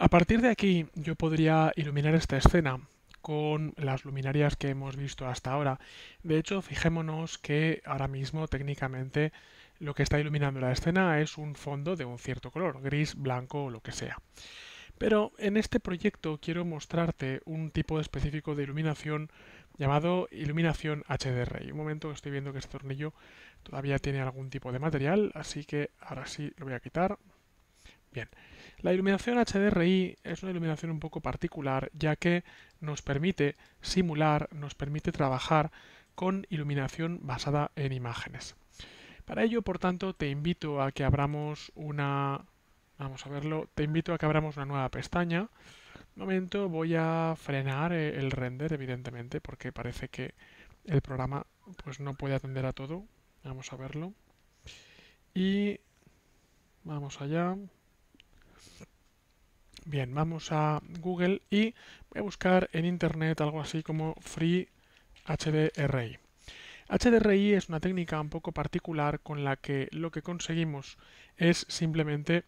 A partir de aquí yo podría iluminar esta escena con las luminarias que hemos visto hasta ahora. De hecho, fijémonos que ahora mismo técnicamente lo que está iluminando la escena es un fondo de un cierto color, gris, blanco o lo que sea. Pero en este proyecto quiero mostrarte un tipo específico de iluminación llamado iluminación y Un momento estoy viendo que este tornillo todavía tiene algún tipo de material, así que ahora sí lo voy a quitar. Bien, la iluminación HDRI es una iluminación un poco particular ya que nos permite simular, nos permite trabajar con iluminación basada en imágenes. Para ello, por tanto, te invito a que abramos una... Vamos a verlo. Te invito a que abramos una nueva pestaña. Un momento, voy a frenar eh, el render, evidentemente, porque parece que el programa pues, no puede atender a todo. Vamos a verlo. Y vamos allá. Bien, vamos a Google y voy a buscar en internet algo así como Free HDRI. HDRI es una técnica un poco particular con la que lo que conseguimos es simplemente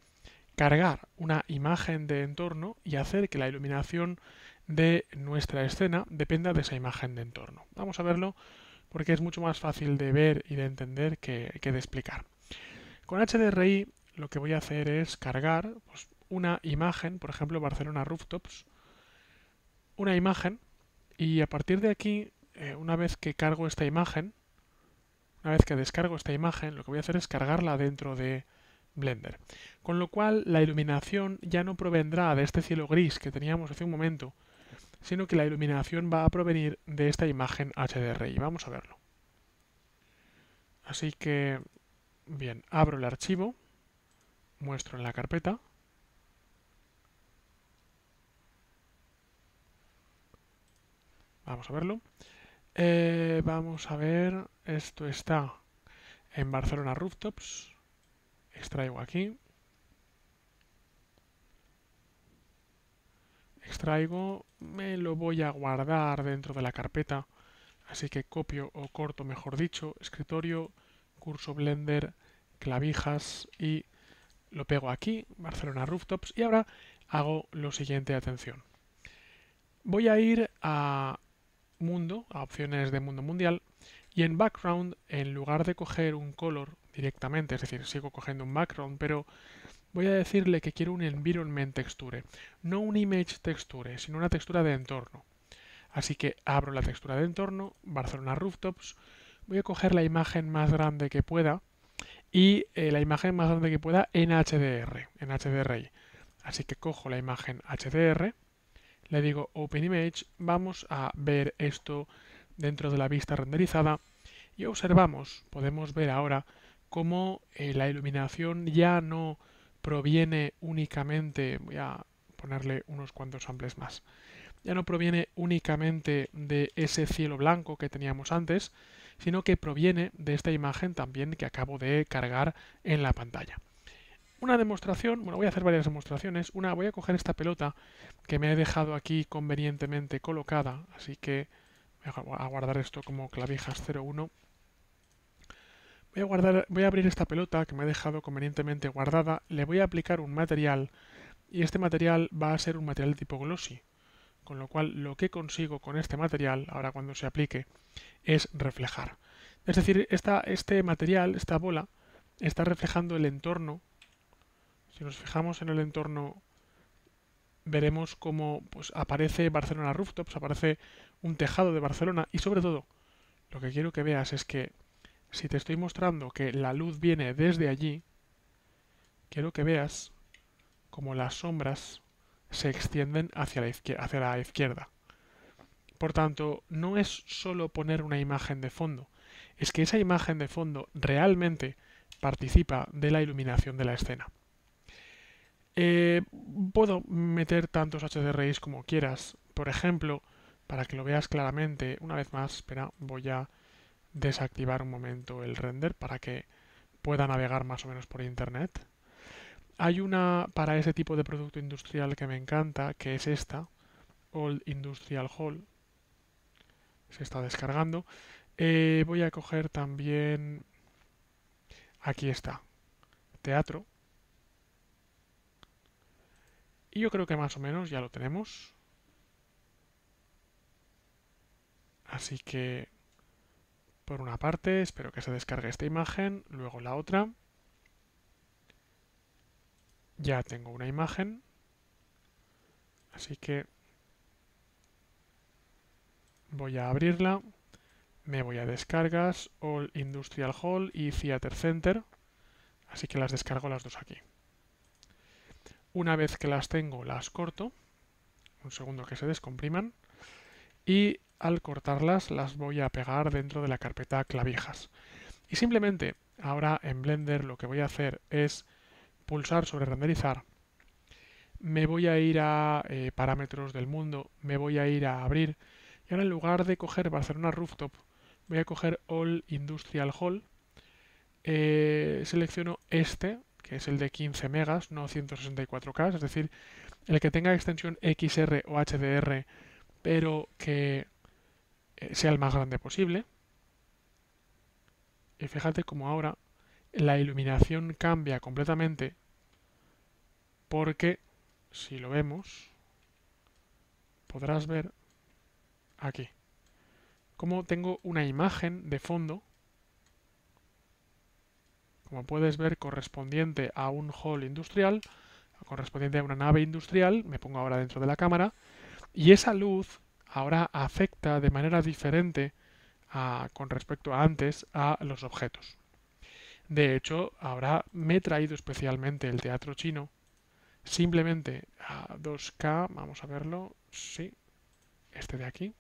cargar una imagen de entorno y hacer que la iluminación de nuestra escena dependa de esa imagen de entorno. Vamos a verlo porque es mucho más fácil de ver y de entender que, de explicar. Con HDRI lo que voy a hacer es cargar pues, una imagen, por ejemplo, Barcelona Rooftops, una imagen y a partir de aquí, eh, una vez que cargo esta imagen, una vez que descargo esta imagen, lo que voy a hacer es cargarla dentro de Blender. Con lo cual, la iluminación ya no provendrá de este cielo gris que teníamos hace un momento, sino que la iluminación va a provenir de esta imagen HDRI. Vamos a verlo. Así que, bien, abro el archivo, muestro en la carpeta, Vamos a verlo. Eh, vamos a ver, esto está en Barcelona Rooftops. Extraigo aquí. Extraigo, me lo voy a guardar dentro de la carpeta. Así que copio o corto, mejor dicho, escritorio, curso Blender, clavijas y lo pego aquí, Barcelona Rooftops. Y ahora hago lo siguiente, atención. Voy a ir a mundo a opciones de mundo mundial y en background en lugar de coger un color directamente, es decir, sigo cogiendo un background, pero voy a decirle que quiero un environment texture, no un image texture, sino una textura de entorno. Así que abro la textura de entorno, Barcelona Rooftops, voy a coger la imagen más grande que pueda y eh, la imagen más grande que pueda en HDR, en HDRI. Así que cojo la imagen HDR, le digo Open Image, vamos a ver esto dentro de la vista renderizada y observamos, podemos ver ahora cómo eh, la iluminación ya no proviene únicamente, voy a ponerle unos cuantos samples más, ya no proviene únicamente de ese cielo blanco que teníamos antes, sino que proviene de esta imagen también que acabo de cargar en la pantalla una demostración, bueno, voy a hacer varias demostraciones. Una, voy a coger esta pelota que me he dejado aquí convenientemente colocada, así que voy a guardar esto como clavijas 01. Voy a, guardar, voy a abrir esta pelota que me he dejado convenientemente guardada, le voy a aplicar un material y este material va a ser un material de tipo glossy, con lo cual lo que consigo con este material, ahora cuando se aplique, es reflejar. Es decir, este material, esta bola, está reflejando el entorno si nos fijamos en el entorno, veremos cómo pues, aparece Barcelona Rooftops, aparece un tejado de Barcelona y sobre todo, lo que quiero que veas es que si te estoy mostrando que la luz viene desde allí, quiero que veas cómo las sombras se extienden hacia la, izquierda, hacia la izquierda. Por tanto, no es solo poner una imagen de fondo, es que esa imagen de fondo realmente participa de la iluminación de la escena. Eh, puedo meter tantos HDRIs como quieras. Por ejemplo, para que lo veas claramente, una vez más, espera, voy a desactivar un momento el render para que pueda navegar más o menos por internet. Hay una para ese tipo de producto industrial que me encanta, que es esta, Old Industrial Hall. Se está descargando. Eh, voy a coger también... Aquí está. Teatro. Y yo creo que más o menos ya lo tenemos. Así que, por una parte, espero que se descargue esta imagen, luego la otra. Ya tengo una imagen. Así que voy a abrirla. Me voy a descargas, All Industrial Hall y Theater Center. Así que las descargo las dos aquí. Una vez que las tengo, las corto. Un segundo que se descompriman. Y al cortarlas, las voy a pegar dentro de la carpeta clavijas. Y simplemente, ahora en Blender lo que voy a hacer es pulsar sobre renderizar. Me voy a ir a eh, parámetros del mundo, me voy a ir a abrir. Y ahora en lugar de coger Barcelona Rooftop, voy a coger All Industrial Hall. Eh, selecciono este, que es el de 15 megas, no 164K, es decir, el que tenga extensión XR o HDR, pero que eh, sea el más grande posible. Y fíjate como ahora la iluminación cambia completamente porque si lo vemos podrás ver aquí cómo tengo una imagen de fondo como puedes ver, correspondiente a un hall industrial, correspondiente a una nave industrial, me pongo ahora dentro de la cámara, y esa luz ahora afecta de manera diferente con respecto a antes a los objetos. De hecho, ahora me he traído especialmente el teatro chino, simplemente a 2K, vamos a verlo, sí, este de aquí,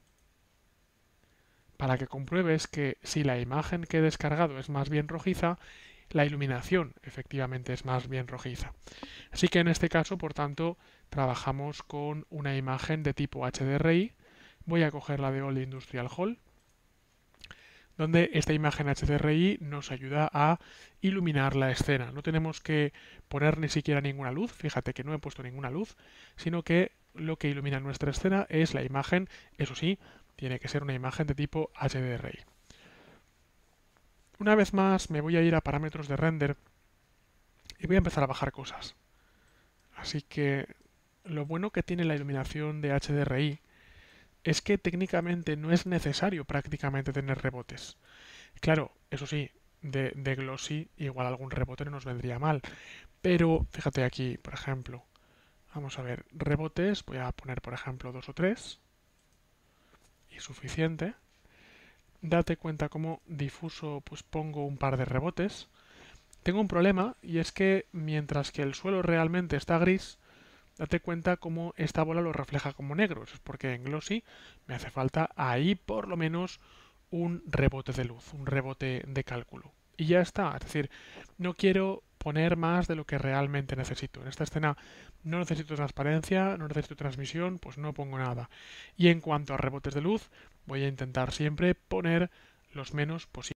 para que compruebes que si la imagen que he descargado es más bien rojiza, la iluminación efectivamente es más bien rojiza. Así que en este caso, por tanto, trabajamos con una imagen de tipo HDRI. Voy a coger la de All Industrial Hall, donde esta imagen HDRI nos ayuda a iluminar la escena. No tenemos que poner ni siquiera ninguna luz, fíjate que no he puesto ninguna luz, sino que lo que ilumina nuestra escena es la imagen, eso sí, tiene que ser una imagen de tipo HDRI. Una vez más me voy a ir a parámetros de render y voy a empezar a bajar cosas. Así que lo bueno que tiene la iluminación de HDRI es que técnicamente no es necesario prácticamente tener rebotes. Claro, eso sí, de, glossy igual algún rebote no nos vendría mal. Pero fíjate aquí, por ejemplo, vamos a ver, rebotes, voy a poner por ejemplo dos o tres. Y suficiente date cuenta cómo difuso, pues pongo un par de rebotes. Tengo un problema y es que mientras que el suelo realmente está gris, date cuenta cómo esta bola lo refleja como negro. Eso es porque en Glossy me hace falta ahí por lo menos un rebote de luz, un rebote de cálculo. Y ya está, es decir, no quiero poner más de lo que realmente necesito. En esta escena no necesito transparencia, no necesito transmisión, pues no pongo nada. Y en cuanto a rebotes de luz, voy a intentar siempre poner los menos posibles.